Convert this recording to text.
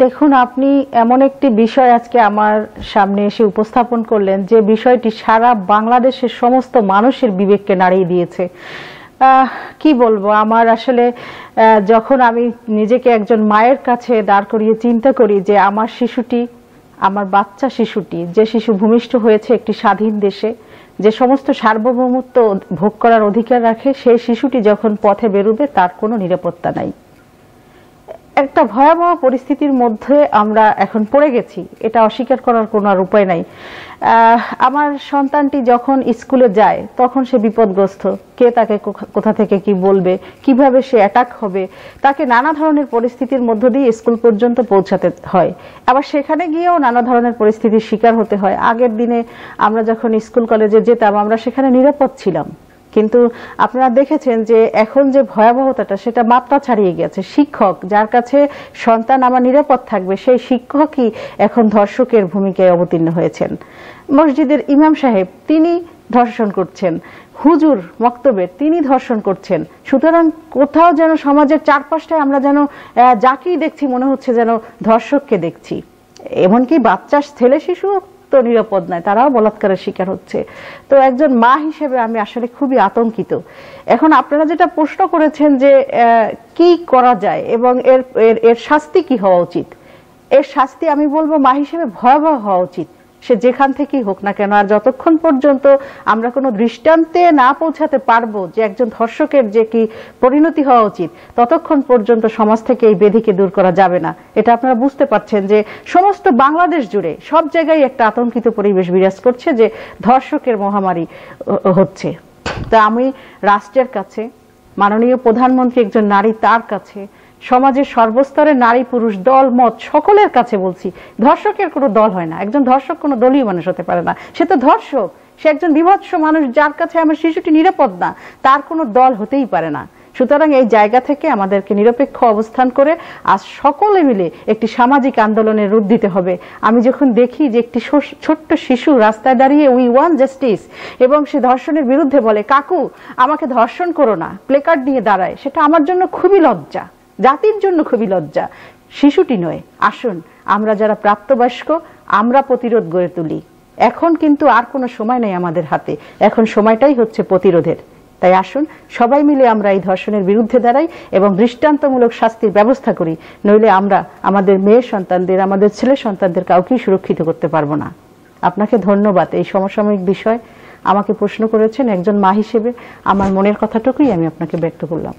দেখুন আপনি এমন একটি বিষয় আজকে আমার সামনে এসে উপস্থাপন করলেন যে বিষয়টি সারা বাংলাদেশের সমস্ত মানুষের বিবেককে নাড়িয়ে দিয়েছে কি বলবো আমার আসলে যখন আমি নিজেকে একজন মায়ের কাছে দাঁড় করিয়ে চিন্তা করি যে আমার শিশুটি আমার বাচ্চা শিশুটি যে শিশু ভূমিষ্ঠ হয়েছে একটি স্বাধীন দেশে যে সমস্ত সার্বভৌমত্ব ভোগ করার অধিকার রাখে সেই শিশুটি যখন পথে বেরোবে তার কোনো নিরাপত্তা নাই একটা ভয়াবহ পরিস্থিতির মধ্যে আমরা এখন পড়ে গেছি এটা অস্বীকার করার কোনো আর উপায় নাই আমার সন্তানটি যখন স্কুলে যায় তখন সে বিপদগ্রস্ত কে তাকে কোথা থেকে কি বলবে কিভাবে সে অ্যাটাক হবে তাকে নানা ধরনের পরিস্থিতির মধ্য দিয়ে স্কুল পর্যন্ত পৌঁছাতে হয় আবার সেখানে গিয়েও নানা ধরনের পরিস্থিতির শিকার হতে হয় আগের দিনে আমরা যখন স্কুল কলেজে যেতাম আমরা সেখানে নিরাপদ ছিলাম কিন্তু আপনারা দেখেছেন যে এখন যে ভয়াবহতাটা সেটা মাত্রা ছাড়িয়ে গেছে শিক্ষক যার কাছে সন্তান আমার নিরাপদ থাকবে সেই শিক্ষকই এখন ধর্ষকের ভূমিকায় অবতীর্ণ হয়েছেন মসজিদের ইমাম সাহেব তিনি ধর্ষণ করছেন হুজুর মক্তবের তিনি ধর্ষণ করছেন সুতরাং কোথাও যেন সমাজের চারপাশটায় আমরা যেন যাকেই দেখছি মনে হচ্ছে যেন ধর্ষককে দেখছি এমনকি বাচ্চা ছেলে শিশু তো নিরাপদ নয় তারাও বলাৎকারের শিকার হচ্ছে তো একজন মা হিসেবে আমি আসলে খুবই আতঙ্কিত এখন আপনারা যেটা প্রশ্ন করেছেন যে কি করা যায় এবং এর এর শাস্তি কি হওয়া উচিত এর শাস্তি আমি বলবো মা হিসেবে ভয়াবহ হওয়া উচিত সে যেখান থেকেই হোক না কেন আর যতক্ষণ পর্যন্ত আমরা কোনো দৃষ্টান্তে না পৌঁছাতে পারবো যে একজন ধর্ষকের যে কি পরিণতি হওয়া উচিত ততক্ষণ পর্যন্ত সমাজ থেকে এই বেধিকে দূর করা যাবে না এটা আপনারা বুঝতে পারছেন যে সমস্ত বাংলাদেশ জুড়ে সব জায়গায় একটা আতঙ্কিত পরিবেশ বিরাজ করছে যে ধর্ষকের মহামারী হচ্ছে তা আমি রাষ্ট্রের কাছে মাননীয় প্রধানমন্ত্রী একজন নারী তার কাছে সমাজের সর্বস্তরে নারী পুরুষ দল মত সকলের কাছে বলছি ধর্ষকের কোনো দল হয় না একজন ধর্ষক কোনো দলীয় মানুষ হতে পারে না সে তো ধর্ষক সে একজন বিভৎস মানুষ যার কাছে আমার শিশুটি নিরাপদ না তার কোনো দল হতেই পারে না সুতরাং এই জায়গা থেকে আমাদেরকে নিরপেক্ষ অবস্থান করে আজ সকলে মিলে একটি সামাজিক আন্দোলনের রূপ দিতে হবে আমি যখন দেখি যে একটি ছোট্ট শিশু রাস্তায় দাঁড়িয়ে উই ওয়ান জাস্টিস এবং সে ধর্ষণের বিরুদ্ধে বলে কাকু আমাকে ধর্ষণ করো না প্লেকার্ড নিয়ে দাঁড়ায় সেটা আমার জন্য খুবই লজ্জা জাতির জন্য খুবই লজ্জা শিশুটি নয় আসুন আমরা যারা প্রাপ্তবয়স্ক আমরা প্রতিরোধ গড়ে তুলি এখন কিন্তু আর কোনো সময় নেই আমাদের হাতে এখন সময়টাই হচ্ছে প্রতিরোধের তাই আসুন সবাই মিলে আমরা এই ধর্ষণের বিরুদ্ধে দাঁড়াই এবং দৃষ্টান্তমূলক শাস্তির ব্যবস্থা করি নইলে আমরা আমাদের মেয়ে সন্তানদের আমাদের ছেলে সন্তানদের কাউকেই সুরক্ষিত করতে পারবো না আপনাকে ধন্যবাদ এই সমসাময়িক বিষয় আমাকে প্রশ্ন করেছেন একজন মা হিসেবে আমার মনের কথাটুকুই আমি আপনাকে ব্যক্ত করলাম